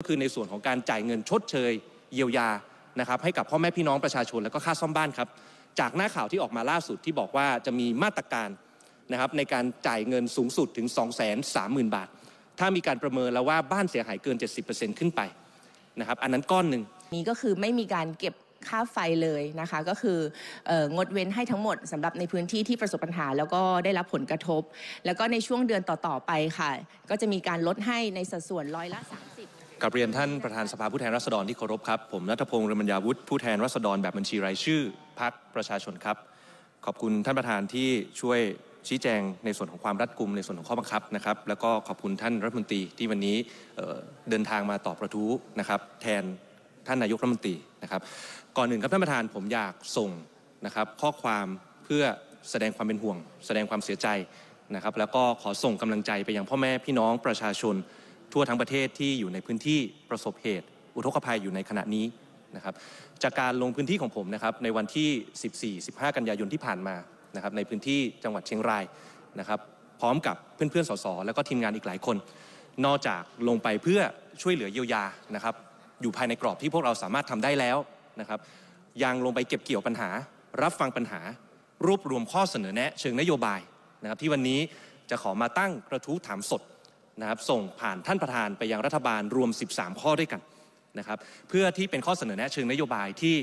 ก็คือในส่วนของการจ่ายเงินชดเชยเยียวยานะครับ ให้กับพ่อแม่พี่น้องประชาชนและก็ค่าซ่อมบ้านครับจากหน้าข่าวที่ออกมาล่าสุดที่บอกว่าจะมีมาตรการนะครับในการจ่ายเงินสูงสุดถึง230,000 บาท ถ้ามีการประเมินแล้วว่าบ้านเสียหายเกิน 70%ขึ้นไปนะครับอันนั้นก้อนหนึ่งนี่ก็คือไม่มีการเก็บค่าไฟเลยนะคะก็คืองดเว้นให้ทั้งหมดสำหรับในพื้นที่ที่ประสบปัญหา แล้วก็ได้รับผลกระทบ แล้วก็ในช่วงเดือนต่อๆไปค่ะ ก็จะมีการลดให้ในสัดส่วนร้อยละสากับเรียนท่านประธานสภาผู้แทนราษฎรที่เคารพครับผมนัทพงศ์เรมัญญาวุฒิผู้แทนราษฎรแบบบัญชีรายชื่อพักประชาชนครับ ขอบคุณท่านประธานที่ช่วยชี้แจงในส่วนของความรัดกุมในส่วนของข้อบังคับนะครับ แล้วก็ขอบคุณท่านรัฐมนตรีที่วันนี้เดินทางมาตอบประทู้นะครับแทนท่านนายกรัฐมนตรีนะครับก่อนอื่นครับท่านประธานผมอยากส่งนะครับข้อความเพื่อแสดงความเป็นห่วง แสดงความเสียใจนะครับแล้วก็ขอส่งกำลังใจไปยังพ่อแม่พี่น้องประชาชนทั่วทั้งประเทศที่อยู่ในพื้นที่ประสบเหตุ อุทกภัยอยู่ในขณะนี้นะครับจากการลงพื้นที่ของผมนะครับในวันที่ 14-15 กันยายนที่ผ่านมานะครับในพื้นที่จังหวัดเชียงรายนะครับพร้อมกับเพื่อนๆ สส แล้วก็ทีมงานอีกหลายคน นอกจากลงไปเพื่อช่วยเหลือเยียวยานะครับอยู่ภายในกรอบที่พวกเราสามารถทำได้แล้วนะครับยังลงไปเก็บเกี่ยวปัญหา รับฟังปัญหารวบรวมข้อเสนอแนะเชิงนโยบายนะครับที่วันนี้จะขอมาตั้งกระทู้ถามสดนะครับส่งผ่านท่านประธานไปยังรัฐบาลรวม 13 ข้อด้วยกันนะครับเพื่อที่เป็นข้อเสนอแนะเชิงนโยบายที่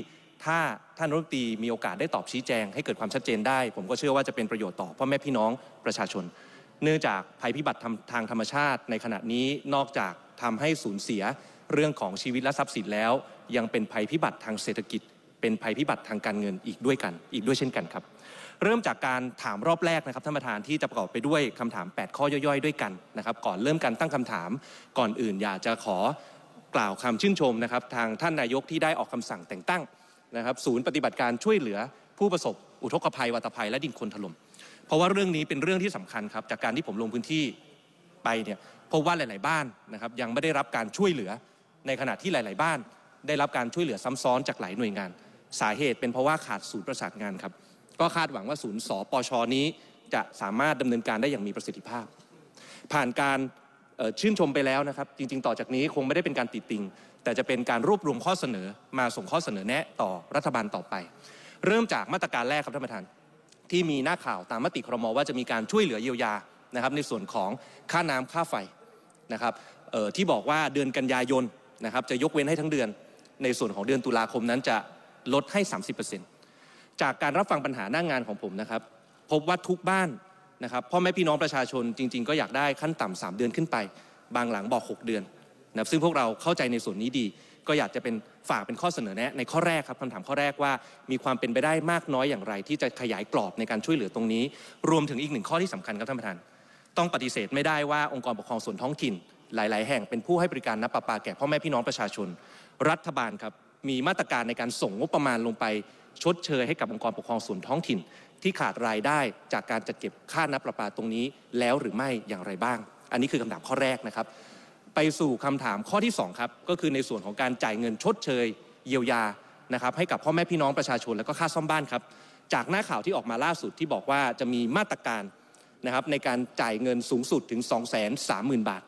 ถ้าท่านรัฐมนตรีมีโอกาสได้ตอบชี้แจงให้เกิดความชัดเจนได้ ผมก็เชื่อว่าจะเป็นประโยชน์ต่อพ่อแม่พี่น้องประชาชน เนื่องจากภัยพิบัติทางธรรมชาติในขณะนี้นอกจากทำให้สูญเสียเรื่องของชีวิตและทรัพย์สินแล้ว ยังเป็นภัยพิบัติทางเศรษฐกิจเป็นภัยพิบัติทางการเงินอีกด้วยกันอีกด้วยเช่นกันครับเริ่มจากการถามรอบแรกนะครับท่านประธานที่จะประกอบไปด้วยคำถาม8ข้อย่อยๆด้วยกันนะครับก่อนเริ่มการตั้งคำถามก่อนอื่นอยากจะขอกล่าวคำชื่นชมนะครับทางท่านนายกที่ได้ออกคำสั่งแต่งตั้งนะครับศูนย์ปฏิบัติการช่วยเหลือผู้ประสบอุทกภัยวัตภัยและดินคนถล่มเพราะว่าเรื่องนี้เป็นเรื่องที่สำคัญครับ จากการที่ผมลงพื้นที่ไปเนี่ยพบว่าหลาย ๆ บ้านนะครับยังไม่ได้รับการช่วยเหลือในขณะที่หลาย ๆ บ้าน ได้รับการช่วยเหลือซ้ำซ้อนจากหลายหน่วยงาน สาเหตุเป็นเพราะว่าขาดศูนย์ประสานงานครับก็คาดหวังว่าศูนย์สปชนี้จะสามารถดำเนินการได้อย่างมีประสิทธิภาพ ผ่านการชื่นชมไปแล้วนะครับ จริง ๆต่อจากนี้คงไม่ได้เป็นการติดติง แต่จะเป็นการรวบรวมข้อเสนอมาส่งข้อเสนอแนะ ต่อรัฐบาลต่อไป เริ่มจากมาตรการแรกครับท่านประธาน ที่มีหน้าข่าวตามมติครมว่าจะมีการช่วยเหลือเยียวยานะครับในส่วนของค่าน้ำค่าไฟนะครับที่บอกว่าเดือนกันยายนนะครับจะยกเว้นให้ทั้งเดือนในส่วนของเดือนตุลาคมนั้นจะลดให้ 30%เจากการรับฟังปัญหาหน้างงานของผมนะครับพบว่าทุกบ้านนะครับพ่อแม่พี่น้องประชาชนจริงๆ ก็อยากได้ขั้นต่ำ3เดือนขึ้นไป บางหลังบอก6เดือนนะซึ่งพวกเราเข้าใจในส่วนนี้ดี ก็อยากจะเป็นฝากเป็นข้อเสนอแนะในข้อแรกครับคำถามข้อแรกว่ามีความเป็นไปได้มากน้อยอย่างไร ที่จะขยายกรอบในการช่วยเหลือตรงนี้ รวมถึงอีกหนึ่งข้อที่สำคัญครับท่านประธาน ต้องปฏิเสธไม่ได้ว่าองค์กรปกครองส่วนท้องถิ่นหลาย ๆ แห่งเป็นผู้ให้บริการน้ำประปาแก่พ่อแม่พี่น้องประชาชน รัฐบาลครับมีมาตรการในการส่งงบประมาณลงไปชดเชยให้กับองค์กรปกครองส่วนท้องถิ่นที่ขาดรายได้จากการจัดเก็บค่าน้ำประปาตรงนี้แล้วหรือไม่อย่างไรบ้าง อันนี้คือคำถามข้อแรกนะครับ ไปสู่คำถามข้อที่ 2ครับก็คือในส่วนของการจ่ายเงินชดเชย เยียวยานะครับให้กับพ่อแม่พี่น้องประชาชนและก็ค่าซ่อมบ้านครับจากหน้าข่าวที่ออกมาล่าสุดที่บอกว่าจะมีมาตรการนะครับในการจ่ายเงินสูงสุดถึง230,000บาท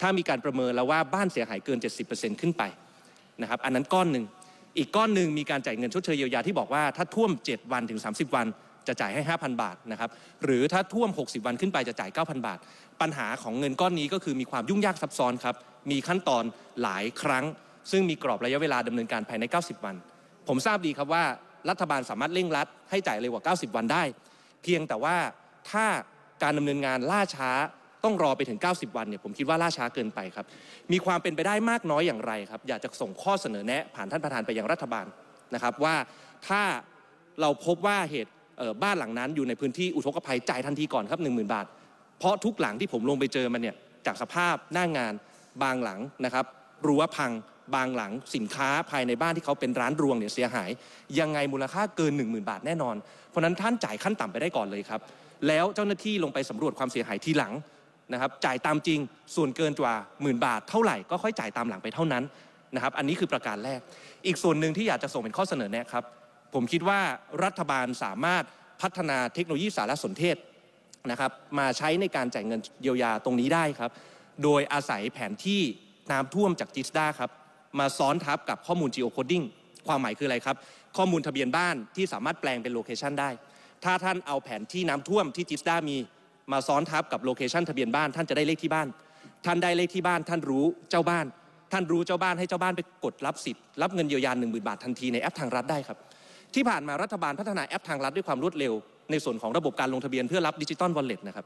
ถ้ามีการประเมินแล้วว่าบ้านเสียหายเกิน 70%ขึ้นไปนะครับอันนั้นก้อนหนึ่งอีกก้อนหนึ่งมีการจ่ายเงินชดเชยเยียวยาที่บอกว่าถ้าท่วม 7 วันถึง 30 วัน จะจ่ายให้ 5,000 บาทนะครับหรือถ้าท่วม 60 วันขึ้นไปจะจ่าย 9,000 บาท ปัญหาของเงินก้อนนี้ก็คือมีความยุ่งยากซับซ้อนครับมีขั้นตอนหลายครั้ง ซึ่งมีกรอบระยะเวลาดำเนินการภายใน 90 วัน ผมทราบดีครับว่ารัฐบาลสามารถเร่งรัด ให้จ่ายเร็วกว่า 90 วันได้ เพียงแต่ว่าถ้าการดำเนินงานล่าช้าต้องรอไปถึง 90 วันเนี่ยผมคิดว่าล่าช้าเกินไปครับ มีความเป็นไปได้มากน้อยอย่างไรครับ อยากจะส่งข้อเสนอแนะ ผ่านท่านประธานไปยังรัฐบาลนะครับว่าถ้าเราพบว่าเหตุบ้านหลังนั้นอยู่ในพื้นที่อุทกภัยจ่ายทันทีก่อนครับ1 0,000 บาท เพราะทุกหลังที่ผมลงไปเจอ มันเนี่ย จากสภาพ หน้างานบางหลังนะครับรั้วพังบางหลังสินค้าภายในบ้านที่เขาเป็นร้านรวงเนี่ยเสียหาย ยังไงมูลค่าเกิน 1 0,000 บาทแน่นอน เพราะนั้นท่านจ่ายขั้นต่ำไปได้ก่อนเลยครับแล้วเจ้าหน้าที่ลงไปสำรวจความเสียหายทีหลังนะครับจ่ายตามจริงส่วนเกินกว่าหมื่นบาท เท่าไหร่ก็ค่อยจ่ายตามหลังไปเท่านั้นนะครับอันนี้คือประการแรก อีกส่วนหนึ่งที่อยากจะส่งเป็นข้อเสนอแนะครับ ผมคิดว่ารัฐบาลสามารถพัฒนาเทคโนโลยีสารสนเทศนะครับมาใช้ในการจ่ายเงินเยียวยาตรงนี้ได้ครับ โดยอาศัยแผนที่น้ำท่วมจากจิสดาครับ มาซ้อนทับกับข้อมูล geocoding ความหมายคืออะไรครับข้อมูลทะเบียนบ้านที่สามารถแปลงเป็นโลเคชันได้ถ้าท่านเอาแผนที่น้ำท่วมที่จิสดามีมาซ้อนทับกับโลเคชันทะเบียนบ้านท่านจะได้เลขที่บ้านท่านได้เลขที่บ้านท่านรู้เจ้าบ้าน ท่านรู้เจ้าบ้านให้เจ้าบ้านไปกดรับสิทธิ์รับเงินเยียวยา1 0,000บาททันทีในแอปทางรัฐได้ครับที่ผ่านมารัฐบาลพัฒนาแอปทางรัฐด้วยความรวดเร็ว ในส่วนของระบบการลงทะเบียนเพื่อรับดิจิตอลวอลเล็ตนะครับ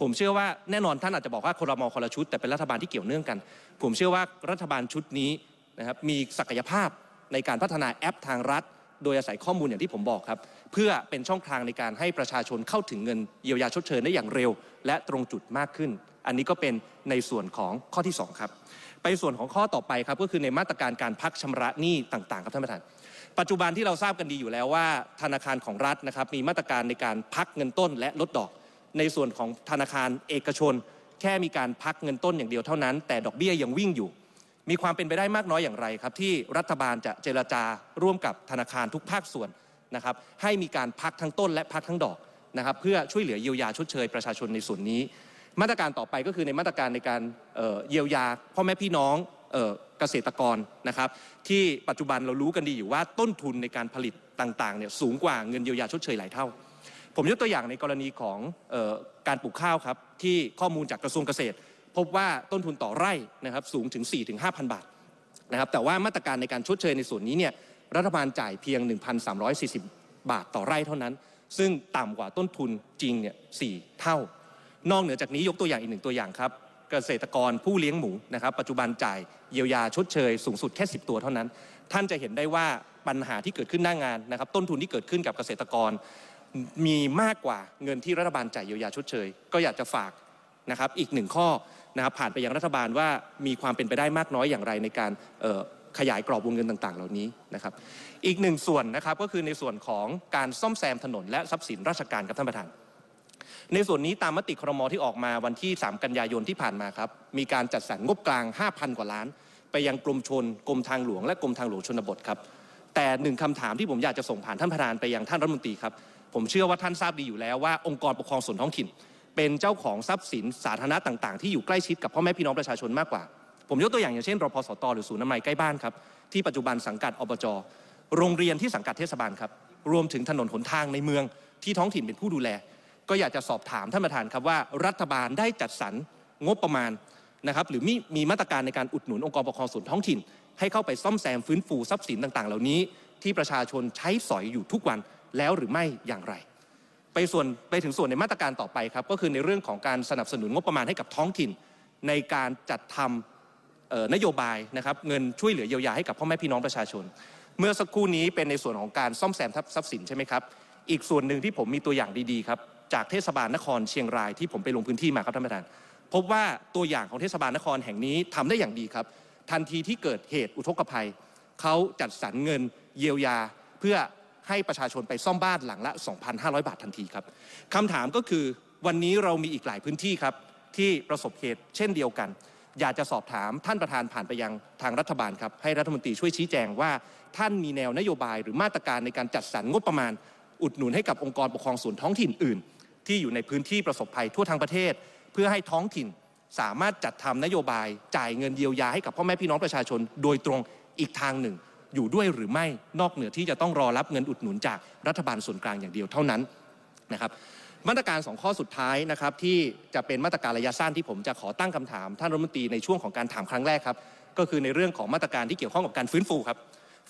ผมเชื่อว่าแน่นอนท่านอาจจะบอกว่าคนละมอคนละชุดแต่เป็นรัฐบาลที่เกี่ยวเนื่องกัน ผมเชื่อว่ารัฐบาลชุดนี้นะครับมีศักยภาพในการพัฒนาแอปทางรัฐโดยอาศัยข้อมูลอย่างที่ผมบอกครับเพื่อเป็นช่องทางในการให้ประชาชนเข้าถึงเงินเยียวยาชดเชยได้อย่างเร็ว และตรงจุดมากขึ้น อันนี้ก็เป็นในส่วนของข้อที่2ครับไปส่วนของข้อต่อไปครับก็คือในมาตรการการพักชำระหนี้ต่างๆครับท่านประธานปัจจุบันที่เราทราบกันดีอยู่แล้วว่าธนาคารของรัฐนะครับมีมาตรการในการพักเงินต้นและลดดอกในส่วนของธนาคารเอกชน แค่มีการพักเงินต้นอย่างเดียวเท่านั้น แต่ดอกเบี้ยยังวิ่งอยู่มีความเป็นไปได้มากน้อยอย่างไรครับที่รัฐบาลจะเจรจาร่วมกับธนาคารทุกภาคส่วนนะครับให้มีการพักทั้งต้นและพักทั้งดอกนะครับ เพื่อช่วยเหลือเยียวยาชดเชยประชาชนในส่วนนี้ มาตรการต่อไปก็คือในมาตรการในการเยียวยาพ่อแม่พี่น้องเกษตรกรนะครับที่ปัจจุบันเรารู้กันดีอยู่ว่าต้นทุนในการผลิตต่างๆเนี่ยสูงกว่าเงินเยียวยาชดเชย หลายเท่า ผมยกตัวอย่างในกรณีของการปลูกข้าวครับที่ข้อมูลจากกระทรวงเกษตรพบว่าต้นทุนต่อไร่นะครับสูงถึง 4-5,000 บาทนะครับแต่ว่ามาตรการในการชดเชย ในส่วนนี้เนี่ยรัฐบาลจ่ายเพียง 1,340 บาทต่อไร่เท่านั้น ซึ่งต่ำกว่าต้นทุนจริงเนี่ยสเท่า นอกเหนือจากนี้ยกตัวอย่างอีกหนึ่งตัวอย่างครับ เกษตรกรผู้เลี้ยงหมูนะครับปัจจุบันจ่ายเยียวยาชดเชย สูงสุดแค่ 10 ตัวเท่านั้น ท่านจะเห็นได้ว่าปัญหาที่เกิดขึ้นหน้างานนะครับต้นทุนที่เกิดขึ้นกับเกษตรกรมีมากกว่าเงินที่รัฐบาลจ่ายเยียวยาชดเชย ก็อยากจะฝากนะครับ อีกหนึ่งข้อนะครับผ่านไปยังรัฐบาลว่ามีความเป็นไปได้มากน้อยอย่างไรในการขยายกรอบวงเงินต่างๆ เหล่านี้นะครับ อีกหนึ่งส่วนนะครับก็คือในส่วนของการซ่อมแซมถนนและทรัพย์สินราชการครับท่านประธาน ในส่วนนี้ตามมติครมที่ออกมาวันที่ 3 กันยายนที่ผ่านมาครับ มีการจัดสรรงบกลาง 5,000 กว่าล้าน ไปยังกรมชนกรมทางหลวงและกรมทางหลวงชนบทครับ แต่หนึ่งคำถามที่ผมอยากจะส่งผ่านท่านประธานไปยังท่านรัฐมนตรีครับ ผมเชื่อว่าท่านทราบดีอยู่แล้วว่าองค์กรปกครองส่วนท้องถิ่นเป็นเจ้าของทรัพย์สินสาธารณะต่างๆที่อยู่ใกล้ชิดกับพ่อแม่พี่น้องประชาชนมากกว่า ผมยกตัวอย่างอย่างเช่นรพสตหรือศูนย์น้ำมันใกล้บ้านครับ ที่ปัจจุบันสังกัดอบจโรงเรียนที่สังกัดเทศบาลครับ รวมถึงถนนหนทางในเมืองที่ท้องถิ่นเป็นผู้ดูแล ก็อยากจะสอบถามท่านประธานครับว่า รัฐบาลได้จัดสรรงบประมาณนะครับหรือมีมีมาตรการในการอุดหนุนองค์กรปกครองส่วนท้องถิ่น ให้เข้าไปซ่อมแซมฟื้นฟูทรัพย์สินต่าง ๆ เหล่านี้ ที่ประชาชนใช้สอยอยู่ทุกวันแล้วหรือไม่อย่างไรไปส่วนไปถึงส่วนในมาตรการต่อไปครับก็คือในเรื่องของการสนับสนุนงบประมาณให้กับท้องถิ่นในการจัดทำนโยบายนะครับเงินช่วยเหลือเยียวยาให้กับพ่อแม่พี่น้องประชาชน เมื่อสักครู่นี้เป็นในส่วนของการซ่อมแซมทรัพย์สินใช่ไหมครับอีกส่วนหนึ่งที่ผมมีตัวอย่างดีๆครับ จากเทศบาลนครเชียงรายที่ผมไปลงพื้นที่มาครับท่านประธานพบว่าตัวอย่างของเทศบาลนครแห่งนี้ทำได้อย่างดีครับ ทันทีที่เกิดเหตุอุทกภัยเขาจัดสรรเงินเยียวยาเพื่อให้ประชาชนไปซ่อมบ้านหลังละ 2,500 บาททันทีครับ คำถามก็คือวันนี้เรามีอีกหลายพื้นที่ครับ ที่ประสบเหตุ เช่นเดียวกัน อยากจะสอบถามท่านประธานผ่านไปยังทางรัฐบาลครับ ให้รัฐมนตรีช่วยชี้แจงว่า ท่านมีแนวนโยบายหรือมาตรการในการจัดสรรงบประมาณ อุดหนุนให้กับองค์กรปกครองส่วนท้องถิ่นอื่น ที่อยู่ในพื้นที่ประสบภัยทั่วทั้งประเทศ เพื่อให้ท้องถิ่นสามารถจัดทำนโยบายจ่ายเงินเยียวยาให้กับพ่อแม่พี่น้องประชาชนโดยตรงอีกทางหนึ่งอยู่ด้วยหรือไม่นอกเหนือที่จะต้องรอรับเงินอุดหนุนจากรัฐบาลส่วนกลางอย่างเดียวเท่านั้นนะครับมาตรการ 2 ข้อสุดท้ายนะครับที่จะเป็นมาตรการระยะสั้นที่ผมจะขอตั้งคำถาม ท่านรัฐมนตรีในช่วงของการถามครั้งแรกครับ ก็คือในเรื่องของมาตรการที่เกี่ยวข้องกับการฟื้นฟูครับ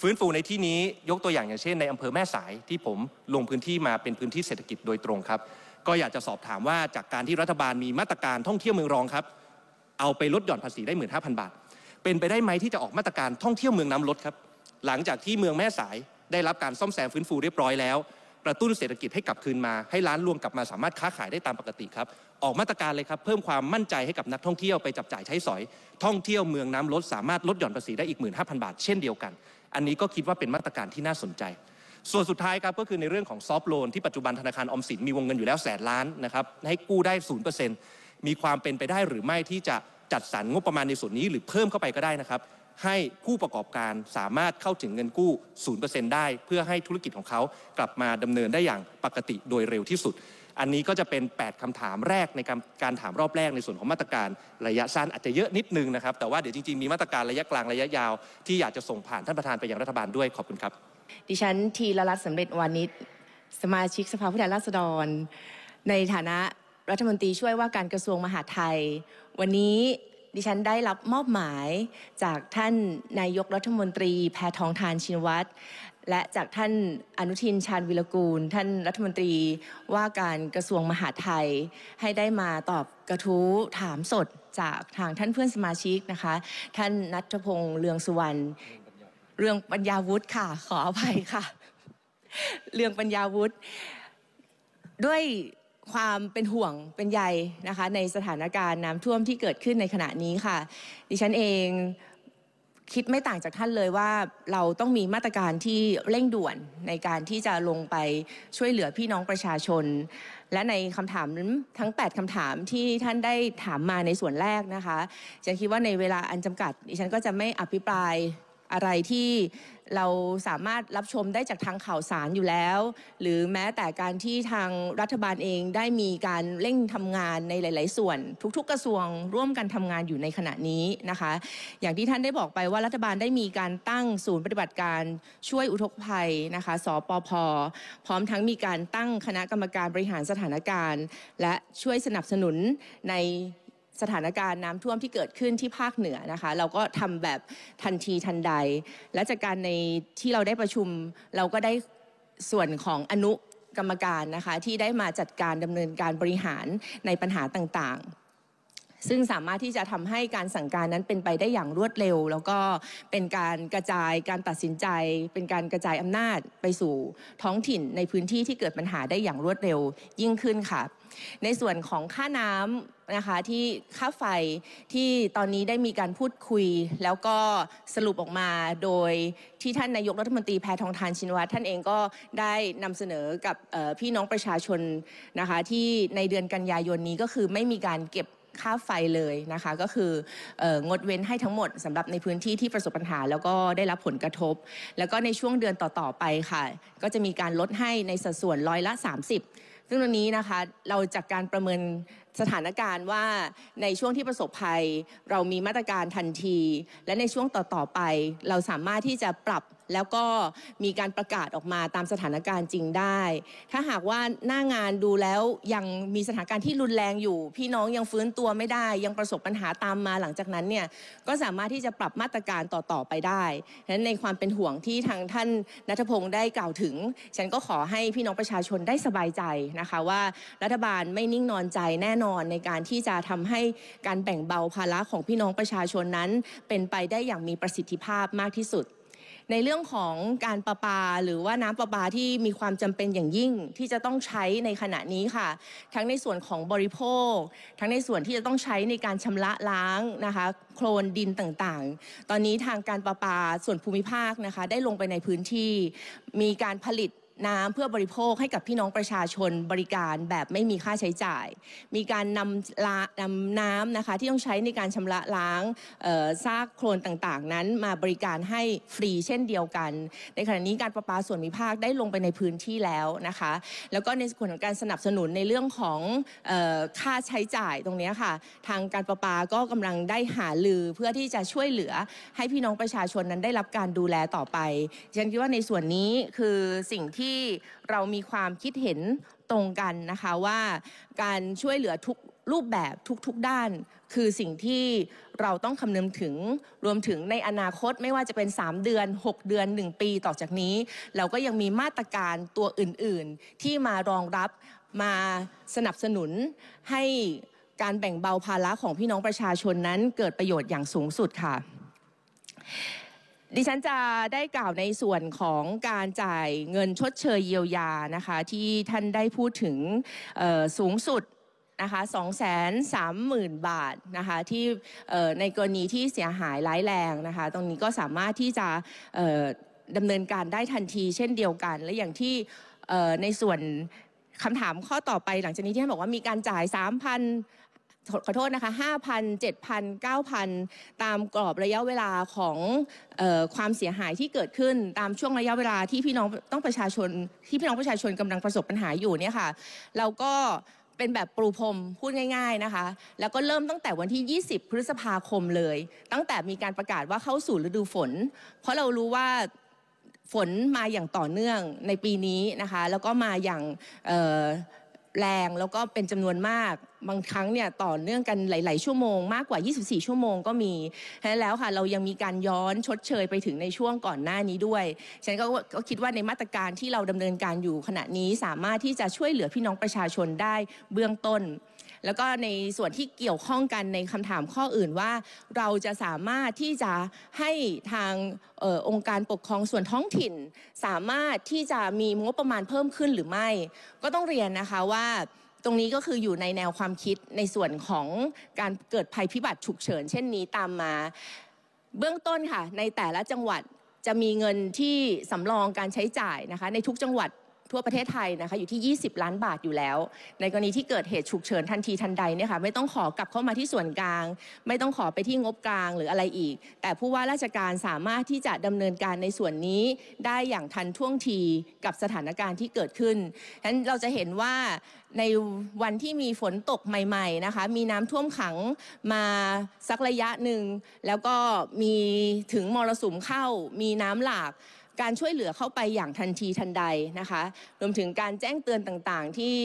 ฟื้นฟูในที่นี้ยกตัวอย่างอย่างเช่น ในอำเภอแม่สายที่ผมลงพื้นที่มาเป็นพื้นที่เศรษฐกิจโดยตรงครับก็อยากจะสอบถามว่าจากการที่รัฐบาลมีมาตรการท่องเที่ยวเมืองรองครับเอาไปลดหย่อนภาษีได้15,000 บาท เป็นไปได้ไหมที่จะออกมาตรการท่องเที่ยวเมืองน้ำลดครับหลังจากที่เมืองแม่สายได้รับการซ่อมแซมฟื้นฟูเรียบร้อยแล้ว กระตุ้นเศรษฐกิจให้กลับคืนมาให้ร้านรวงกลับมาสามารถค้าขายได้ตามปกติครับ ออกมาตรการเลยครับ เพิ่มความมั่นใจให้กับนักท่องเที่ยวไปจับจ่ายใช้สอย ท่องเที่ยวเมืองน้ำลดสามารถลดหย่อนภาษีได้อีก15,000บาท เช่นเดียวกัน อันนี้ก็คิดว่าเป็นมาตรการที่น่าสนใจ ส่วนสุดท้ายครับก็คือในเรื่องของซอฟท์โลนที่ปัจจุบันธนาคารออมสินมีวงเงินอยู่แล้วแสนล้านนะครับให้กู้ได้0%มีความเป็นไปได้หรือไม่ที่จะจัดสรรงบประมาณในส่วนนี้หรือเพิ่มเข้าไปก็ได้นะครับให้ผู้ประกอบการสามารถเข้าถึงเงินกู้0%ได้ เพื่อให้ธุรกิจของเขากลับมาดำเนินได้อย่างปกติโดยเร็วที่สุด อันนี้ก็จะเป็น8คำถามแรกในการการถามรอบแรกในส่วนของมาตรการระยะสั้นอาจจะเยอะนิดนึงนะครับแต่ว่าเดี๋ยวจริงๆมีมาตรการระยะกลางระยะยาว ที่อยากจะส่งผ่านท่านประธานไปยังรัฐบาล ด้วยขอบคุณครับดิฉันทีละรัตน์สำเร็จวานิชสมาชิกสภาผู้แทนราษฎร ในฐานะรัฐมนตรีช่วยว่าการกระทรวงมหาดไทย วันนี้ดิฉันได้รับมอบหมายจากท่านนายกรัฐมนตรี แพทองทานชินวัตรและจากท่านอนุทินชาญวิรกูล ท่านรัฐมนตรีว่าการกระทรวงมหาดไทย ให้ได้มาตอบกระทู้ถามสดจากทางท่านเพื่อนสมาชิกนะคะท่านนัทพงษ์เลืองสุวรรณเรื่องปัญญาวุฒิค่ะ ขออภัยค่ะ เรื่องปัญญาวุฒิด้วยความเป็นห่วงเป็นใยนะคะในสถานการณ์น้ำท่วมที่เกิดขึ้นในขณะนี้ค่ะดิฉันเองคิดไม่ต่างจากท่านเลยว่าเราต้องมีมาตรการที่เร่งด่วนในการที่จะลงไปช่วยเหลือพี่น้องประชาชน และในคำถามทั้ง8คํำถามที่ท่านได้ถามมาในส่วนแรกนะคะ จะคิดว่าในเวลาอันจำกัดดิฉันก็จะไม่อภิปรายอะไรที่เราสามารถรับชมได้จากทางข่าวสารอยู่แล้ว หรือแม้แต่การที่ทางรัฐบาลเองได้มีการเร่งทำงานในหลาย ๆ ส่วนทุก ๆ กระทรวงร่วมกันทำงานอยู่ในขณะนี้นะคะ อย่างที่ท่านได้บอกไปว่ารัฐบาลได้มีการตั้งศูนย์ปฏิบัติการช่วยอุทกภัยนะคะสปพพร้อมทั้งมีการตั้งคณะกรรมการบริหารสถานการณ์ และช่วยสนับสนุนในสถานการณ์น้ำท่วมที่เกิดขึ้นที่ภาคเหนือนะคะ เราก็ทำแบบทันทีทันใด และจากการในที่เราได้ประชุม เราก็ได้ส่วนของอนุกรรมการนะคะ ที่ได้มาจัดการดำเนินการบริหารในปัญหาต่างๆ ซึ่งสามารถที่จะทำให้การสั่งการนั้นเป็นไปได้อย่างรวดเร็ว แล้วก็เป็นการกระจายการตัดสินใจ เป็นการกระจายอำนาจไปสู่ ท้องถิ่นในพื้นที่ที่เกิดปัญหาได้อย่างรวดเร็วยิ่งขึ้นค่ะในส่วนของค่าน้ำนะคะที่ค่าไฟที่ตอนนี้ได้มีการพูดคุยแล้วก็สรุปออกมาโดยที่ท่านนายกรัฐมนตรีแพทองทานชินวัตรท่านเองก็ได้นำเสนอกับพี่น้องประชาชนนะคะที่ในเดือนกันยายนนี้ก็คือไม่มีการเก็บค่าไฟเลยนะคะก็คืองดเว้นให้ทั้งหมดสำหรับในพื้นที่ที่ประสบปัญหาแล้วก็ได้รับผลกระทบ แล้วก็ในช่วงเดือนต่อๆไปค่ะก็จะมีการลดให้ในสัดส่วนร้อยละ 30ซึ่งตรงนี้นะคะเราจากการประเมินสถานการณ์ว่าในช่วงที่ประสบภัย เรามีมาตรการทันที และในช่วงต่อๆไป เราสามารถที่จะปรับแล้วก็มีการประกาศออกมาตามสถานการณ์จริงได้ ถ้าหากว่าหน้างานดูแล้วยังมีสถานการณ์ที่รุนแรงอยู่ พี่น้องยังฟื้นตัวไม่ได้ ยังประสบปัญหาตามมา หลังจากนั้นเนี่ยก็สามารถที่จะปรับมาตรการต่อๆไปได้ดังนั้นในความเป็นห่วงที่ทางท่านนัทพงศ์ได้กล่าวถึง ฉันก็ขอให้พี่น้องประชาชนได้สบายใจนะคะว่า รัฐบาลไม่นิ่งนอนใจแน่นอนในการที่จะทำให้การแบ่งเบาภาระของพี่น้องประชาชนนั้น เป็นไปได้อย่างมีประสิทธิภาพมากที่สุดในเรื่องของการประปาหรือว่าน้ำประปาที่มีความจำเป็นอย่างยิ่งที่จะต้องใช้ในขณะนี้ค่ะทั้งในส่วนของบริโภคทั้งในส่วนที่จะต้องใช้ในการชำระล้างนะคะโคลนดินต่างๆ ตอนนี้ทางการประปาส่วนภูมิภาคนะคะได้ลงไปในพื้นที่มีการผลิตน้ำเพื่อบริโภคให้กับพี่น้องประชาชนบริการแบบไม่มีค่าใช้จ่าย มีการนำลานำน้ำนะคะที่ต้องใช้ในการชำระล้างซากโครนต่างๆ นั้นมาบริการให้ฟรีเช่นเดียวกัน ในขณะนี้การประปาส่วนมิภาคได้ลงไปในพื้นที่แล้วนะคะ แล้วก็ในส่วนของการสนับสนุนในเรื่องของค่าใช้จ่ายตรงนี้ค่ะ ทางการประปาก็กำลังได้หาลือเพื่อที่จะช่วยเหลือให้พี่น้องประชาชนนั้นได้รับการดูแลต่อไปฉันคิดว่าในส่วนนี้คือสิ่งที่ที่เรามีความคิดเห็นตรงกันนะคะว่าการช่วยเหลือทุกรูปแบบทุกๆด้าน คือสิ่งที่เราต้องคำนึงถึงรวมถึงในอนาคตไม่ว่าจะเป็น 3 เดือน 6 เดือน 1 ปีต่อจากนี้ เราก็ยังมีมาตรการตัวอื่นๆ ที่มารองรับมาสนับสนุน ให้การแบ่งเบาภาระของพี่น้องประชาชนนั้นเกิดประโยชน์อย่างสูงสุดค่ะดิฉันจะได้กล่าวในส่วนของการจ่ายเงินชดเชยเยียวยานะคะที่ท่านได้พูดถึงสูงสุดนะคะ230,000บาทนะคะที่ในกรณีที่เสียหายร้ายแรงนะคะตรงนี้ก็สามารถที่จะดำเนินการได้ทันทีเช่นเดียวกัน และอย่างที่ในส่วนคำถามข้อต่อไปหลังจากนี้ที่ท่านบอกว่ามีการจ่าย3,000ขอโทษนะคะ5,000 7,000 9,000ตามกรอบระยะเวลาของออความเสียหายที่เกิดขึ้นตามช่วงระยะเวลาที่พี่น้องต้องประชาชนที่พี่น้องประชาชนกำลังประสบปัญหาอยู่เนี่ยค่ะ เราก็เป็นแบบปรูพรมพูดง่าย ๆนะคะ แล้วก็เริ่มตั้งแต่วันที่20พฤษภาคมเลย ตั้งแต่มีการประกาศว่าเข้าสู่ฤดูฝน เพราะเรารู้ว่าฝนมาอย่างต่อเนื่องในปีนี้นะคะ แล้วก็มาอย่างแรงแล้วก็เป็นจำนวนมากบางครั้งเนี่ยต่อเนื่องกันหลาย ๆ ชั่วโมงมากกว่า 24 ชั่วโมงก็มี แล้วค่ะเรายังมีการย้อนชดเชยไปถึงในช่วงก่อนหน้านี้ด้วยฉนันก็คิดว่าในมาตรการที่เราดำเนินการอยู่ขณะนี้สามารถที่จะช่วยเหลือพี่น้องประชาชนได้เบื้องต้นแล้วก็ในส่วนที่เกี่ยวข้องกันในคำถามข้ออื่นว่า เราจะสามารถที่จะให้ทางอองค์การปกครองส่วนท้องถิ่น สามารถที่จะมีงบประมาณเพิ่มขึ้นหรือไม่ ก็ต้องเรียนนะคะว่าตรงนี้ก็คืออยู่ในแนวความคิดในส่วนของการเกิดภัยพิบัติฉุกเฉินเช่นนี้ตามมา เบื้องต้นค่ะในแต่ละจังหวัดจะมีเงินที่สำรองการใช้จ่ายนะคะในทุกจังหวัดทั่วประเทศไทยนะคะอยู่ที่ 20 ล้านบาทอยู่แล้ว ในกรณีที่เกิดเหตุฉุกเฉินทันทีทันใดเนี่ยค่ะไม่ต้องขอกลับเข้ามาที่ส่วนกลาง ไม่ต้องขอไปที่งบกลางหรืออะไรอีก แต่ผู้ว่าราชการสามารถที่จะดำเนินการในส่วนนี้ได้อย่างทันท่วงทีกับสถานการณ์ที่เกิดขึ้นฉะนั้นเราจะเห็นว่าในวันที่มีฝนตกใหม่ๆนะคะมีน้ำท่วมขังมาสักระยะหนึ่งแล้วก็มีถึงมรสุมเข้า มีน้ำหลากการช่วยเหลือเข้าไปอย่างทันทีทันใดนะคะ รวมถึงการแจ้งเตือนต่างๆ ที่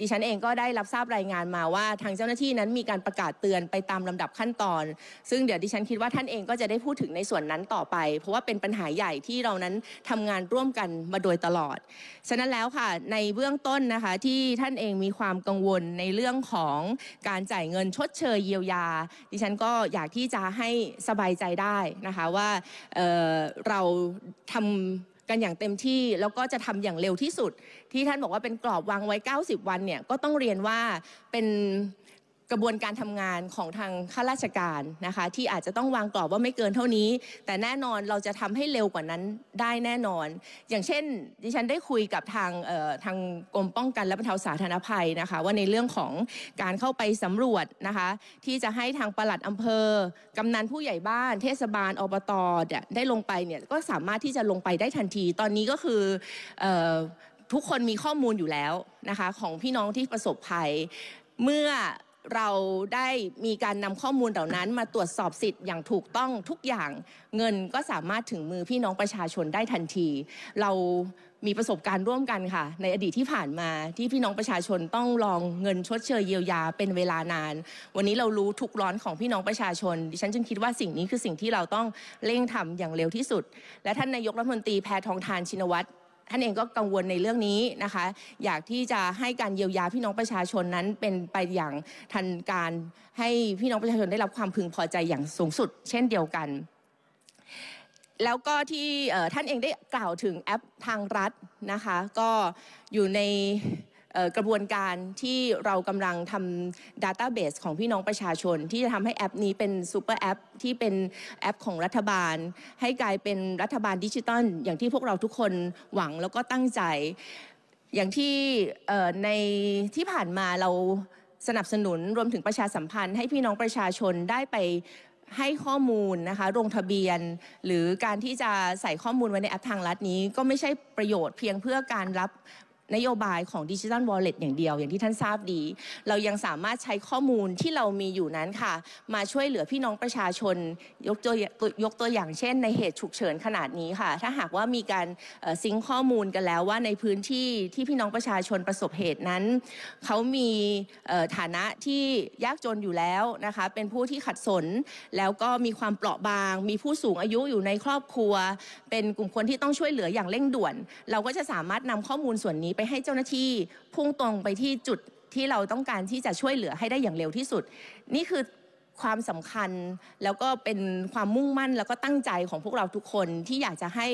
ดิฉันเองก็ได้รับทราบรายงานมาว่า ทางเจ้าหน้าที่นั้นมีการประกาศเตือนไปตามลำดับขั้นตอน ซึ่งเดี๋ยวดิฉันคิดว่าท่านเองก็จะได้พูดถึงในส่วนนั้นต่อไป เพราะว่าเป็นปัญหาใหญ่ที่เรานั้นทำงานร่วมกันมาโดยตลอด ฉะนั้นแล้วค่ะ ในเบื้องต้นนะคะที่ท่านเองมีความกังวลในเรื่องของการจ่ายเงินชดเชยเยียวยา ดิฉันก็อยากที่จะให้สบายใจได้นะคะว่าเเราทำกันอย่างเต็มที่แล้วก็จะทำอย่างเร็วที่สุด ที่ท่านบอกว่าเป็นกรอบวางไว้ 90 วันเนี่ยก็ต้องเรียนว่าเป็นกระบวนการทำงานของทางข้าราชการนะคะที่อาจจะต้องวางกรอบว่าไม่เกินเท่านี้ แต่แน่นอนเราจะทำให้เร็วกว่านั้นได้แน่นอน อย่างเช่นดิฉันได้คุยกับทางทางกรมป้องกันและบรรเทาสาธารณภัยนะคะว่าในเรื่องของการเข้าไปสำรวจนะคะที่จะให้ทางปลัดอำเภอกำนันผู้ใหญ่บ้าน เทศบาลอบตอได้ลงไปเนี่ยก็สามารถที่จะลงไปได้ทันที ตอนนี้ก็คือทุกคนมีข้อมูลอยู่แล้วนะคะของพี่น้องที่ประสบภัยเมื่อเราได้มีการนำข้อมูลเหล่านั้น มาตรวจสอบสิทธิ์อย่างถูกต้องทุกอย่าง เงินก็สามารถถึงมือพี่น้องประชาชนได้ทันที เรามีประสบการณ์ร่วมกันค่ะ ในอดีตที่ผ่านมาที่พี่น้องประชาชนต้องรองเงินชดเชยเยียวยาเป็นเวลานาน วันนี้เรารู้ทุกร้อนของพี่น้องประชาชน ดิฉันจึงคิดว่าสิ่งนี้คือสิ่งที่เราต้องเร่งทำอย่างเร็วที่สุด และท่านนายกรัฐมนตรีแพทองทานชินวัตรท่านเองก็กังวลในเรื่องนี้นะคะ อยากที่จะให้การเยียวยาพี่น้องประชาชนนั้นเป็นไปอย่างทันการให้พี่น้องประชาชนได้รับความพึงพอใจอย่างสูงสุด เช่นเดียวกัน แล้วก็ที่ท่านเองได้กล่าวถึงแอปทางรัฐนะคะก็อยู่ในกระบวนการที่เรากำลังทำดัตต้าเบสของพี่น้องประชาชน ที่จะทำให้แอปนี้เป็นซูเปอร์แอปที่เป็นแอปของรัฐบาล ให้กลายเป็นรัฐบาลดิจิตอลอย่างที่พวกเราทุกคนหวังแล้วก็ตั้งใจ อย่างที่ในที่ผ่านมาเราสนับสนุนรวมถึงประชาสัมพันธ์ ให้พี่น้องประชาชนได้ไปให้ข้อมูลนะคะลงทะเบียน หรือการที่จะใส่ข้อมูลไว้ในแอปทางรัฐนี้ ก็ไม่ใช่ประโยชน์เพียงเพื่อการรับนโยบายของดิจิทัลวอลเล็ตอย่างเดียว อย่างที่ท่านทราบดี เรายังสามารถใช้ข้อมูลที่เรามีอยู่นั้นค่ะมาช่วยเหลือพี่น้องประชาชน ยกตัวยกตัวอย่างเช่น ในเหตุฉุกเฉินขนาดนี้ค่ะ ถ้าหากว่ามีการซิงข้อมูลกันแล้วว่าในพื้นที่ที่พี่น้องประชาชนประสบเหตุนั้นเขามีฐานะที่ยากจนอยู่แล้วนะคะเป็นผู้ที่ขัดสนแล้วก็มีความเปราะบาง มีผู้สูงอายุอยู่ในครอบครัว เป็นกลุ่มคนที่ต้องช่วยเหลืออย่างเร่งด่วน เราก็จะสามารถนำข้อมูลส่วนนี้ไปให้เจ้าหน้าที่พุ่งตรงไปที่จุดที่เราต้องการที่จะช่วยเหลือให้ได้อย่างเร็วที่สุด นี่คือความสำคัญแล้วก็เป็นความมุ่งมั่นแล้วก็ตั้งใจของพวกเราทุกคนที่อยากจะให้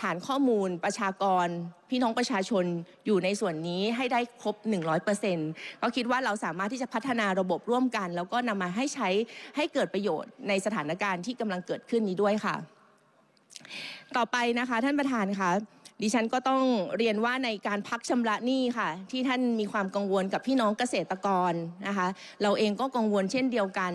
ฐานข้อมูล ประชากร พี่น้องประชาชนอยู่ในส่วนนี้ให้ได้ครบ100%ก็คิดว่าเราสามารถที่จะพัฒนาระบบร่วมกัน แล้วก็นำมาให้ใช้ให้เกิดประโยชน์ในสถานการณ์ที่กำลังเกิดขึ้นนี้ด้วยค่ะ ต่อไปนะคะท่านประธานคะดิฉันก็ต้องเรียนว่าในการพักชำระหนี้ค่ะที่ท่านมีความกังวลกับพี่น้องเกษตรกรนะคะเราเองก็กังวลเช่นเดียวกัน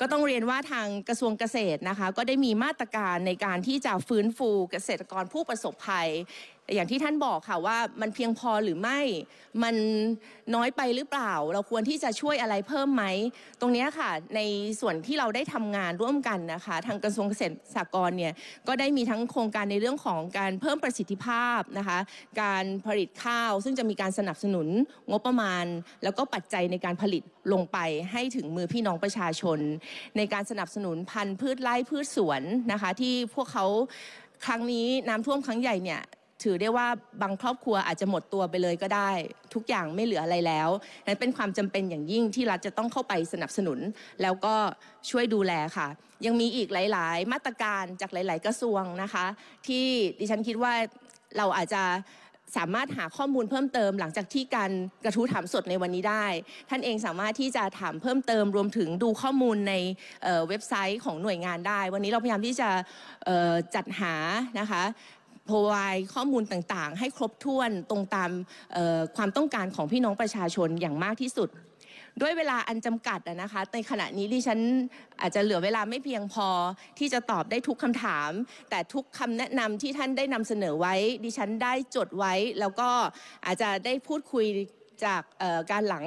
ก็ต้องเรียนว่าทางกระทรวงเกษตรนะคะก็ได้มีมาตรการในการที่จะฟื้นฟูเกษตรกรผู้ประสบภัยอย่างที่ท่านบอกค่ะว่ามันเพียงพอหรือไม่ มันน้อยไปหรือเปล่า เราควรที่จะช่วยอะไรเพิ่มไหม ตรงนี้ค่ะในส่วนที่เราได้ทำงานร่วมกันนะคะ ทางกระทรวงเกษตรสหกรณ์เนี่ยก็ได้มีทั้งโครงการในเรื่องของการเพิ่มประสิทธิภาพนะคะการผลิตข้าวซึ่งจะมีการสนับสนุนงบประมาณ แล้วก็ปัจจัยในการผลิตลงไปให้ถึงมือพี่น้องประชาชน ในการสนับสนุนพันธุ์ พืชไร่พืชสวนนะคะที่พวกเขาครั้งนี้น้ำท่วมครั้งใหญ่เนี่ยถือได้ว่าบางครอบครัวอาจจะหมดตัวไปเลยก็ได้ ทุกอย่างไม่เหลืออะไรแล้วนั้นเป็นความจำเป็นอย่างยิ่งที่รัฐจะต้องเข้าไปสนับสนุน แล้วก็ช่วยดูแลค่ะ ยังมีอีกหลาย ๆ มาตรการจากหลาย ๆ กระทรวงนะคะ ที่ดิฉันคิดว่าเราอาจจะสามารถหาข้อมูลเพิ่มเติม หลังจากที่การกระทู้ถามสดในวันนี้ได้ ท่านเองสามารถที่จะถามเพิ่มเติมรวมถึงดูข้อมูลในเว็บไซต์ของหน่วยงานได้ วันนี้เราพยายามที่จะจัดหานะคะพรไวข้อมูลต่างๆ ให้ครบถ้วนตรงตามความต้องการของพี่น้องประชาชนอย่างมากที่สุด ด้วยเวลาอันจำกัดนะคะในขณะนี้ดิฉันอาจจะเหลือเวลาไม่เพียงพอที่จะตอบได้ทุกคำถาม แต่ทุกคำแนะนำที่ท่านได้นำเสนอไว้ ดิฉันได้จดไว้แล้วก็อาจจะได้พูดคุยจากการหลัง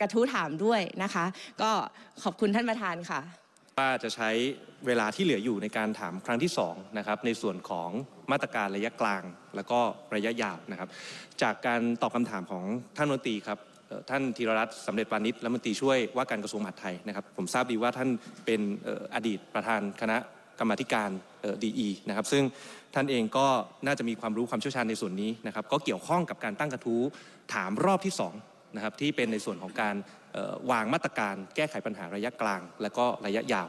กระทู้ถามด้วยนะคะ ก็ขอบคุณท่านประธานค่ะว่าจะใช้เวลาที่เหลืออยู่ในการถามครั้งที่2นะครับในส่วนของมาตรการระยะกลางแล้วก็ระยะยาวนะครับ จากการตอบคำถามของท่านนตรีครับท่านธีรรัตน์สำเร็จปานิชรัฐมนตรีช่วยว่าการกระทรวงมหาดไทยนะครับผมทราบดีว่าท่านเป็นอดีตประธานคณะกรรมการดีนะครับซึ่งท่านเองก็น่าจะมีความรู้ความเชี่ยวชาญในส่วนนี้นะครับก็เกี่ยวข้องกับการตั้งกระทู้ถามรอบที่2นะครับที่เป็นในส่วนของการวางมาตรการ แก้ไขปัญหาระยะกลาง และก็ระยะยาว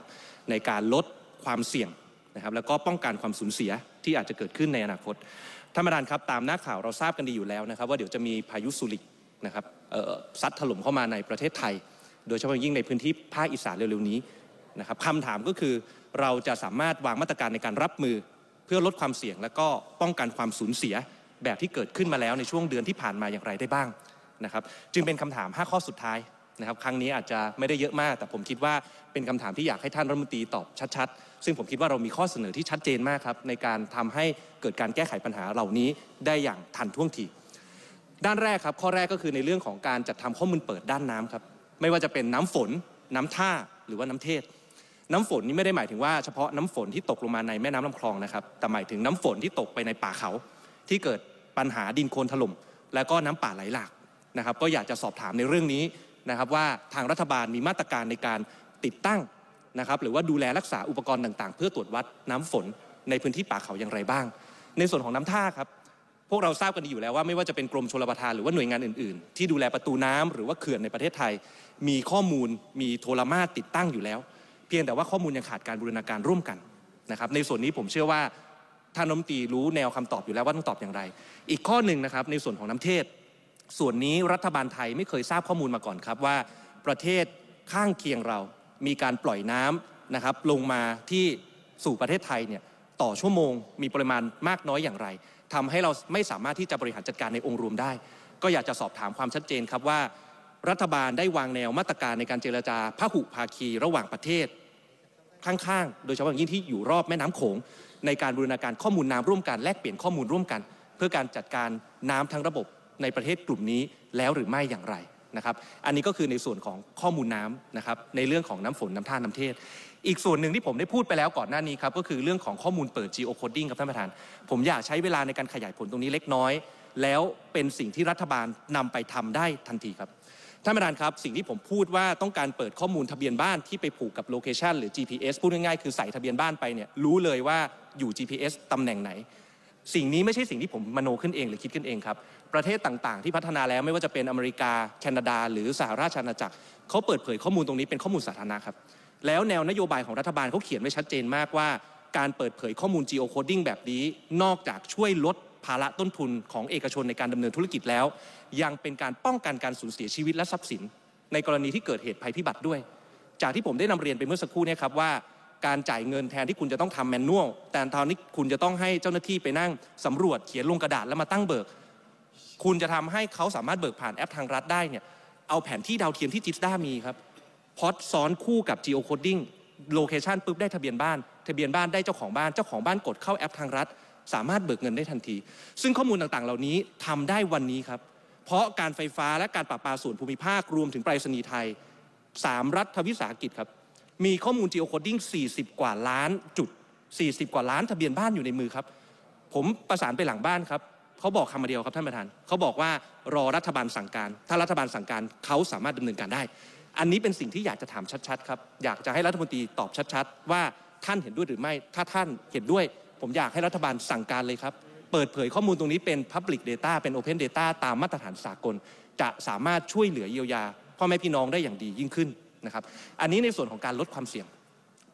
ในการลดความเสี่ยงนะครับแล้วก็ป้องกันความสูญเสียที่อาจจะเกิดขึ้นในอนาคต ท่านประธานครับตามหน้าข่าวเราทราบกันดีอยู่แล้วนะครับ ว่าเดี๋ยวจะมีพายุสุริกนะครับซัดถล่มเข้ามาในประเทศไทย โดยเฉพาะยิ่งในพื้นที่ภาคอีสานเร็วๆนี้นะครับคำถามก็คือเราจะสามารถวางมาตรการในการรับมือ เพื่อลดความเสี่ยงและก็ป้องกันความสูญเสียแบบที่เกิดขึ้นมาแล้วในช่วงเดือนที่ผ่านมาอย่างไรได้บ้างนะครับจึงเป็นคำถาม5ข้อสุดท้ายนะครับครั้งนี้อาจจะไม่ได้เยอะมาก แต่ผมคิดว่าเป็นคำถามที่อยากให้ท่านรัฐมนตรีตอบชัดๆ ซึ่งผมคิดว่าเรามีข้อเสนอที่ชัดเจนมากครับในการทำให้เกิดการแก้ไขปัญหาเหล่านี้ได้อย่างทันท่วงที ด้านแรกครับ ข้อแรกก็คือในเรื่องของการจัดทำข้อมูลเปิดด้านน้ำครับ ไม่ว่าจะเป็นน้ำฝน น้ำท่า หรือว่าน้ำเทศ น้ำฝนนี้ไม่ได้หมายถึงว่าเฉพาะน้ำฝนที่ตกลงมาในแม่น้ำลำคลองนะครับ แต่หมายถึงน้ำฝนที่ตกไปในป่าเขา ที่เกิดปัญหาดินโคลนถล่ม และก็น้ำป่าไหลหลากนะครับ ก็อยากจะสอบถามในเรื่องนี้นะครับว่าทางรัฐบาลมีมาตรการในการติดตั้งนะครับหรือว่าดูแลรักษาอุปกรณ์ต่างๆ เพื่อตรวจวัดน้ำฝนในพื้นที่ป่าเขาอย่างไรบ้าง ในส่วนของน้ำท่าครับพวกเราทราบกันดีอยู่แล้ว ว่าไม่ว่าจะเป็นกรมชลประทานหรือว่าหน่วยงานอื่นๆ ที่ดูแลประตูน้ำหรือว่าเขื่อนในประเทศไทย มีข้อมูลมีโทรมาติดตั้งอยู่แล้ว เพียงแต่ว่าข้อมูลยังขาดการบูรณาการร่วมกันนะครับในส่วนนี้ผมเชื่อว่าท่านนมตีรู้แนวคำตอบอยู่แล้วว่าต้องตอบอย่างไร อีกข้อหนึ่งนะครับในส่วนของน้ำเทศส่วนนี้รัฐบาลไทยไม่เคยทราบข้อมูลมาก่อนครับว่า ประเทศข้างเคียงเรามีการปล่อยน้ำนะครับลงมาที่สู่ประเทศไทยเนี่ยต่อชั่วโมง มีปริมาณมากน้อยอย่างไร ทำให้เราไม่สามารถที่จะบริหารจัดการในองค์รวมได้ ก็อยากจะสอบถามความชัดเจนครับว่า รัฐบาลได้วางแนวมาตรการในการเจรจาพหุภาคี ระหว่างประเทศ ข้างๆโดยเฉพาะยิ่งที่อยู่รอบแม่น้ำโขงในการบูรณาการข้อมูลน้ำร่วมกันแลกเปลี่ยนข้อมูลร่วมกัน เพื่อการจัดการน้ำทั้งระบบในประเทศกลุ่มนี้แล้วหรือไม่อย่างไรนะครับอันนี้ก็คือในส่วนของข้อมูลน้ำนะครับในเรื่องของน้ำฝนน้าท่าน้ำเทศ อีกส่วนหนึ่งที่ผมได้พูดไปแล้วก่อนหน้านี้ครับก็คือเรื่องของข้อมูลเปิด geo coding ครับท่านประธาน ผมอยากใช้เวลาในการขยายผลตรงนี้เล็กน้อย แล้วเป็นสิ่งที่รัฐบาลนำไปทำได้ทันทีครับท่านประธานครับสิ่งที่ผมพูดว่าต้องการเปิดข้อมูลทะเบียนบ้าน ที่ไปผูกกับโลเคชันหรือ GPS พูดง่ายๆ คือใส่ทะเบียนบ้านไปเนี่ยรู้เลยว่าอยู่ GPS ตำแหน่งไหนสิ่งนี้ไม่ใช่สิ่งที่ผมมโนขึ้นเองหรือคิดขึ้นเองครับ ประเทศต่างๆที่พัฒนาแล้วไม่ว่าจะเป็นอเมริกาแคนาดาหรือสหราชอาณาจักรเขาเปิดเผยข้อมูลตรงนี้เป็นข้อมูลสาธารณะครับ แล้วแนวนโยบายของรัฐบาลเขาเขียนไว้ชัดเจนมากว่า การเปิดเผยข้อมูล geo coding แบบนี้ นอกจากช่วยลดภาระต้นทุนของเอกชนในการดำเนินธุรกิจแล้ว ยังเป็นการป้องกันการสูญเสียชีวิตและทรัพย์สิน ในกรณีที่เกิดเหตุภัยพิบัติด้วย จากที่ผมได้นำเรียนไปเมื่อสักครู่นี้ครับว่าการจ่ายเงินแทนที่คุณจะต้องทำแมนนวลแต่ตอนนี้คุณจะต้องให้เจ้าหน้าที่ไปนั่งสำรวจเขียนลงกระดาษแล้วมาตั้งเบิก คุณจะทำให้เขาสามารถเบิกผ่านแอปทางรัฐได้ เนี่ย เอาแผนที่ดาวเทียมที่จิตด้ามีครับพอดซ้อนคู่กับ geo coding โลเคชันปุ๊บได้ทะเบียนบ้าน ทะเบียนบ้านได้เจ้าของบ้าน เจ้าของบ้านกดเข้าแอปทางรัฐ สามารถเบิกเงินได้ทันที ซึ่งข้อมูลต่างๆ เหล่านี้ทำได้วันนี้ครับ เพราะการไฟฟ้าและการปราปาส่วนภูมิภาครวมถึงไปรษณีย์ไทย 3 รัฐวิสาหกิจครับมีข้อมูลจีโอโคดิ้ง 40 กว่าล้านจุด 40 กว่าล้านทะเบียนบ้านอยู่ในมือครับ ผมประสานไปหลังบ้านครับเขาบอกคำเดียวครับท่านประธาน เขาบอกว่ารอรัฐบาลสั่งการ ถ้ารัฐบาลสั่งการเขาสามารถดำเนินการได้ อันนี้เป็นสิ่งที่อยากจะถามชัดๆครับ อยากจะให้รัฐมนตรีตอบชัดๆ ว่าท่านเห็นด้วยหรือไม่ ถ้าท่านเห็นด้วย ผมอยากให้รัฐบาลสั่งการเลยครับ เปิดเผยข้อมูลตรงนี้เป็น Public Data เป็น Open Data ตามมาตรฐานสากล จะสามารถช่วยเหลือเยียวยาพ่อแม่พี่น้องได้อย่างดียิ่งขึ้นนะครับอันนี้ในส่วนของการลดความเสี่ยง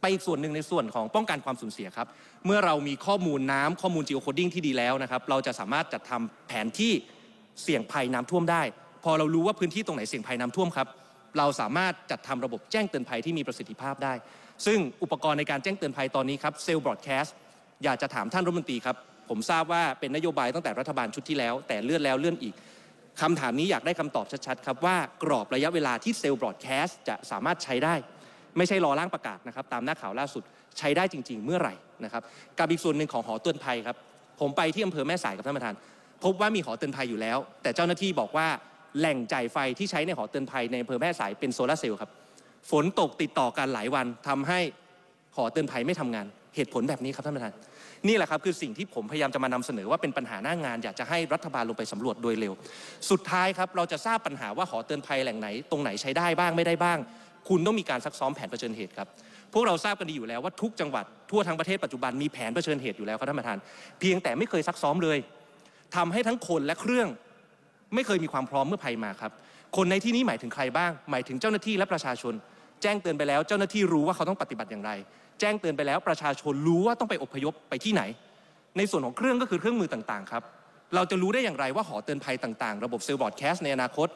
ไปอีกส่วนหนึ่งในส่วนของป้องกันความสูญเสียครับเมื่อเรามีข้อมูลน้ำข้อมูลจีโอโคดิ้งที่ดีแล้วนะครับเราจะสามารถจัดทำแผนที่เสี่ยงภัยน้ำท่วมได้ พอเรารู้ว่าพื้นที่ตรงไหนเสี่ยงภัยน้ำท่วมครับ เราสามารถจัดทำระบบแจ้งเตือนภัยที่มีประสิทธิภาพได้ซึ่งอุปกรณ์ในการแจ้งเตือนภัยตอนนี้ครับเซลล์บรอดแคสต์อยากจะถามท่านรัฐมนตรีครับ ผมทราบว่าเป็นนโยบายตั้งแต่รัฐบาลชุดที่แล้วแต่เลื่อนแล้วเลื่อนอีกคำถามนี้อยากได้คำตอบชัดๆครับว่ากรอบระยะเวลาที่เซลล์บรอดแคสต์จะสามารถใช้ได้ ไม่ใช่รอร่างประกาศนะครับตามหน้าข่าวล่าสุดใช้ได้จริง ๆ เมื่อไหร่นะครับกับอีกส่วนหนึ่งของหอเตือนภัยครับผมไปที่อำเภอแม่สายกับท่านประธาน พบว่ามีหอเตือนภัยอยู่แล้ว แต่เจ้าหน้าที่บอกว่าแหล่งจ่ายไฟที่ใช้ในหอเตือนภัยในอำเภอแม่สายเป็นโซลาเซลล์ครับฝนตกติดต่อกันหลายวันทำให้หอเตือนภัยไม่ทำงานเหตุผลแบบนี้ครับท่านประธานนี่แหละครับ คือสิ่งที่ผมพยายามจะมานำเสนอว่าเป็นปัญหาหน้างานอยากจะให้รัฐบาลลงไปสำรวจโดยเร็ว สุดท้ายครับ เราจะทราบปัญหาว่าหอเตือนภัยแหล่งไหน ตรงไหนใช้ได้บ้างไม่ได้บ้าง คุณต้องมีการซักซ้อมแผนเผชิญเหตุครับ พวกเราทราบกันดีอยู่แล้วว่าทุกจังหวัด ทั่วทั้งประเทศปัจจุบันมีแผนเผชิญเหตุอยู่แล้วครับท่านประธานเพียงแต่ไม่เคยซักซ้อมเลย ทำให้ทั้งคนและเครื่องไม่เคยมีความพร้อมเมื่อภัยมาครับคนในที่นี้หมายถึงใครบ้าง หมายถึงเจ้าหน้าที่และประชาชน แจ้งเตือนไปแล้ว เจ้าหน้าที่รู้ว่าเขาต้องปฏิบัติอย่างไรแจ้งเตือนไปแล้วประชาชนรู้ว่าต้องไปอพยพไปที่ไหน ในส่วนของเครื่องก็คือเครื่องมือต่างๆครับ เราจะรู้ได้อย่างไรว่าหอเตือนภัยต่างๆ ระบบเซลล์บอร์ดแคสในอนาคต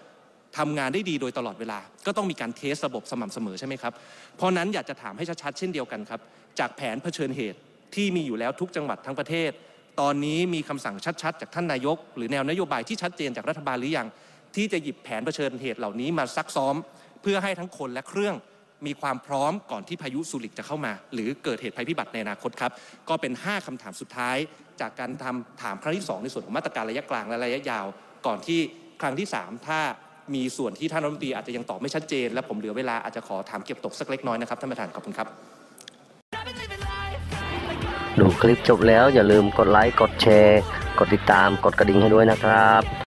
ทำงานได้ดีโดยตลอดเวลา ก็ต้องมีการเทสระบบสม่ำเสมอ ใช่ไหมครับ เพราะนั้นอยากจะถามให้ชัดๆเช่นเดียวกันครับ จากแผนเผชิญเหตุที่มีอยู่แล้วทุกจังหวัดทั้งประเทศ ตอนนี้มีคำสั่งชัดๆจากท่านนายก หรือแนวนโยบายที่ชัดเจนจากรัฐบาลหรือยังที่จะหยิบแผนเผชิญเหตุเหล่านี้มาซักซ้อม เพื่อให้ทั้งคนและเครื่องมีความพร้อมก่อนที่พายุสุริกจะเข้ามา หรือเกิดเหตุภัยพิบัติในอนาคตครับ ก็เป็น 5 คำถามสุดท้าย จากการทำถามครั้งที่ 2 ในส่วนของมาตรการระยะกลาง และระยะยาว ก่อนที่ครั้งที่ 3 ถ้ามีส่วนที่ท่านรัฐมนตรีอาจจะยังตอบไม่ชัดเจน และผมเหลือเวลาอาจจะขอถามเก็บตกสักเล็กน้อยนะครับท่านประธานขอบคุณครับดูคลิปจบแล้ว อย่าลืมกดไลค์กดแชร์กดติดตามกดกระดิ่งให้ด้วยนะครับ